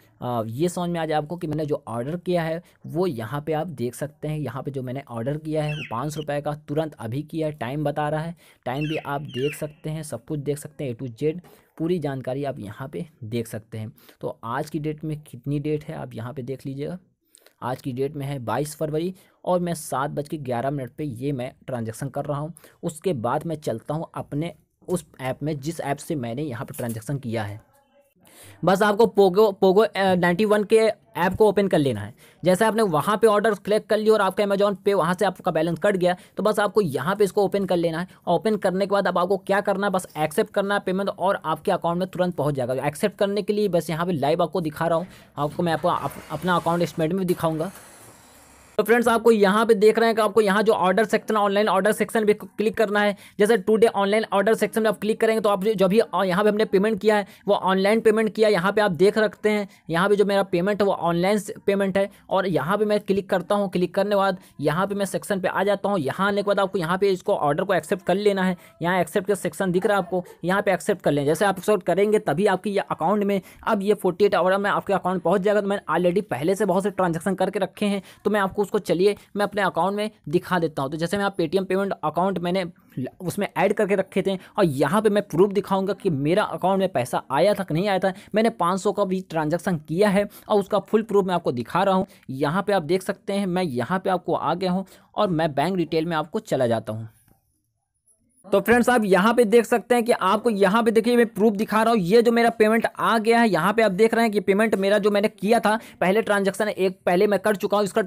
ये समझ में आ जाए आपको कि मैंने जो ऑर्डर किया है वो यहाँ पे आप देख सकते हैं यहाँ पे जो मैंने ऑर्डर किया है वो पाँच रुपये का तुरंत अभी किया है टाइम बता रहा है टाइम भी आप देख सकते हैं सब कुछ देख देख सकते हैं ए टू जेड पूरी जानकारी आप यहाँ पे देख सकते हैं तो आज की डेट में कितनी डेट है आप यहाँ पे देख लीजिएगा आज की डेट में है बाईस फरवरी और मैं सात बज के ग्यारह मिनट पर ये मैं ट्रांजेक्शन कर रहा हूँ उसके बाद मैं चलता हूँ अपने उस ऐप में जिस ऐप से मैंने यहाँ पर ट्रांजेक्शन किया है बस आपको पोगो पोगो नाइन्टी वन के ऐप को ओपन कर लेना है जैसे आपने वहाँ पे ऑर्डर क्लिक कर लिया और आपका अमेजॉन पे वहाँ से आपका बैलेंस कट गया तो बस आपको यहाँ पे इसको ओपन कर लेना है ओपन करने के बाद अब आपको क्या करना है बस एक्सेप्ट करना है पेमेंट और आपके अकाउंट में तुरंत पहुँच जाएगा एक्सेप्ट करने के लिए बस यहाँ पर लाइव आपको दिखा रहा हूँ आपको मैं आपको अपना अकाउंट स्टेटमेंट भी दिखाऊँगा तो फ्रेंड्स आपको यहाँ पे देख रहे हैं कि आपको यहाँ जो order section online order section भी क्लिक करना है जैसे टुडे ऑनलाइन ऑर्डर सेक्शन में आप क्लिक करेंगे तो आप जो भी यहाँ पे हमने पेमेंट किया है वो ऑनलाइन पेमेंट किया है यहाँ पे आप देख रखते हैं यहाँ पे जो मेरा पेमेंट है वो ऑनलाइन पेमेंट है और यहाँ पर मैं क्लिक करता हूँ क्लिक करने के बाद यहाँ पर मैं सेक्शन पर आ जाता हूँ यहाँ आने के बाद आपको यहाँ पर इसको ऑर्डर को एक्सेप्ट कर लेना है यहाँ एक्सेप्ट का सेक्शन दिख रहा है आपको यहाँ पर एक्सेप्ट कर लें जैसे आप एक्सेप्ट करेंगे तभी आपकी ये अकाउंट में अब ये फोर्टी एट आवर में आपके अकाउंट पहुँच जाएगा तो मैंने ऑलरेडी पहले से बहुत से ट्रांजेक्शन करके रखे हैं तो मैं आपको उसको चलिए मैं अपने अकाउंट में दिखा देता हूँ तो जैसे मैं आप पेटीएम पेमेंट अकाउंट मैंने उसमें ऐड करके रखे थे और यहाँ पे मैं प्रूफ दिखाऊंगा कि मेरा अकाउंट में पैसा आया था कि नहीं आया था मैंने 500 का भी ट्रांजैक्शन किया है और उसका फुल प्रूफ मैं आपको दिखा रहा हूँ यहाँ पे आप देख सकते हैं मैं यहाँ पे आपको आ गया हूँ और मैं बैंक डिटेल में आपको चला जाता हूँ तो फ्रेंड्स आप यहाँ पे देख सकते हैं कि आपको यहाँ पे देखिए मैं प्रूफ दिखा रहा हूँ ये जो मेरा पेमेंट आ गया है यहाँ पे आप देख रहे हैं कि पेमेंट मेरा जो मैंने किया था पहले ट्रांजैक्शन एक पहले मैं कर चुका हूँ इसका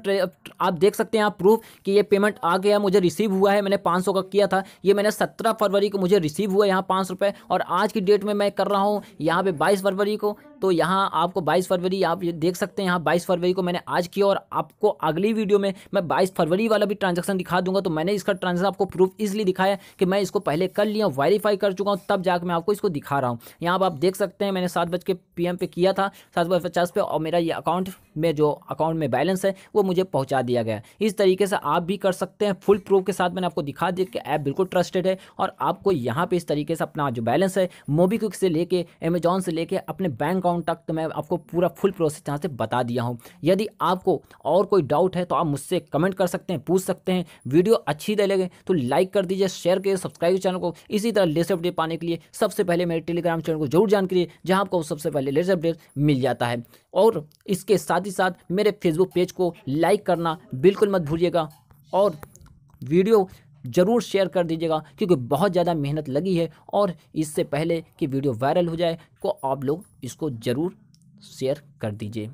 आप देख सकते हैं आप प्रूफ कि ये पेमेंट आ गया मुझे रिसीव हुआ है मैंने पाँच का किया था ये मैंने सत्रह फरवरी को मुझे रिसीव हुआ यहाँ पाँच और आज की डेट में मैं कर रहा हूँ यहाँ पर बाईस फरवरी को तो यहाँ आपको 22 फरवरी आप ये देख सकते हैं यहाँ 22 फरवरी को मैंने आज किया और आपको अगली वीडियो में मैं 22 फरवरी वाला भी ट्रांजेक्शन दिखा दूंगा तो मैंने इसका ट्रांजेक्शन आपको प्रूफ इसलिए दिखाया कि मैं इसको पहले कर लिया वेरीफाई कर चुका हूँ तब जाकर मैं आपको इसको दिखा रहा हूँ यहाँ आप देख सकते हैं मैंने सात बज के पे किया था सात पचास पे और मेरा ये अकाउंट में जो अकाउंट में बैलेंस है वो मुझे पहुँचा दिया गया इस तरीके से आप भी कर सकते हैं फुल प्रूफ के साथ मैंने आपको दिखा दिया कि ऐप बिल्कुल ट्रस्टेड है और आपको यहाँ पर इस तरीके से अपना जो बैलेंस है मोबीक्विक से लेके अमेजोन से लेके अपने बैंक अकाउंट तक तो मैं आपको पूरा फुल प्रोसेस यहाँ से बता दिया हूँ यदि आपको और कोई डाउट है तो आप मुझसे कमेंट कर सकते हैं पूछ सकते हैं वीडियो अच्छी दे लगे तो लाइक कर दीजिए शेयर कीजिए सब्सक्राइब चैनल को इसी तरह लेटेस्ट अपडेट पाने के लिए सबसे पहले मेरे टेलीग्राम चैनल को जरूर जान करिए जहाँ आपको सबसे पहले लेटेस्ट अपडेट मिल जाता है और इसके साथ ही साथ मेरे फेसबुक पेज को लाइक करना बिल्कुल मत भूलिएगा और वीडियो ज़रूर शेयर कर दीजिएगा क्योंकि बहुत ज़्यादा मेहनत लगी है और इससे पहले कि वीडियो वायरल हो जाए को तो आप लोग इसको ज़रूर शेयर कर दीजिए